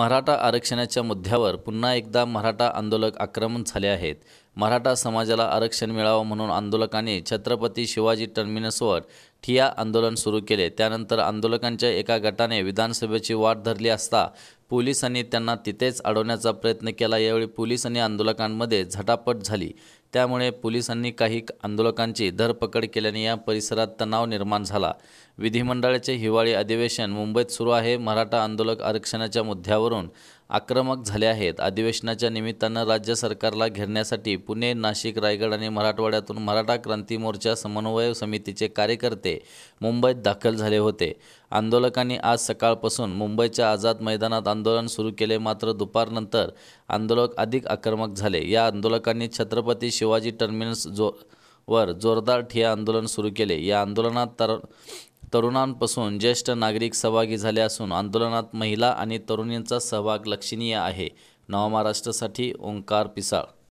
मराठा आरक्षणाच्या मुद्द्यावर पुन्हा एकदा मराठा आंदोलक आक्रमण झाले आहेत मराठा समाजाला आरक्षण मिळावं म्हणून आंदोलकांनी छत्रपती शिवाजी टर्मिनसवर ठिया आंदोलन सुरू केले त्यानंतर आंदोलकांच्या एका गटाने विधानसभेची वाट धरली असता पोलिसांनी त्यांना तिथेच अडवण्याचा प्रयत्न केला यावेळी पोलिसांनी आंदोलकांमध्ये झटापट झाली त्यामुळे पोलिसांनी काही आंदोलकांची धरपकड केल्याने या परिसरात तणाव निर्माण झाला विधिमंडळाचे हिवाळी अधिवेशन मुंबईत सुरू आहे मराठा आंदोलक आरक्षणाच्या मुद्द्यावरून आक्रमक झाले आहेत अधिवेशनाच्या निमित्तानं राज्य सरकारला घेरण्यासाठी पुणे नाशिक रायगड आणि मराठवाड्यातून मराठा क्रांती मोर्चा समन्वय समितीचे कार्यकर्ते मुंबईत दाखल झाले होते आंदोलकांनी आज सकाळपासून मुंबईच्या आझाद मैदानात आंदोलन सुरू केले मात्र दुपारनंतर आंदोलक अधिक आक्रमक झाले या आंदोलकांनी छत्रपती शिवाजी टर्मिनस जो वर जोरदार ठिया आंदोलन सुरू केले या आंदोलनात तर तरुणांपासून ज्येष्ठ नागरिक सहभागी झाले असून आंदोलनात महिला आणि तरुणींचा सहभाग लक्षणीय आहे नवमहाराष्ट्रासाठी ओंकार पिसाळ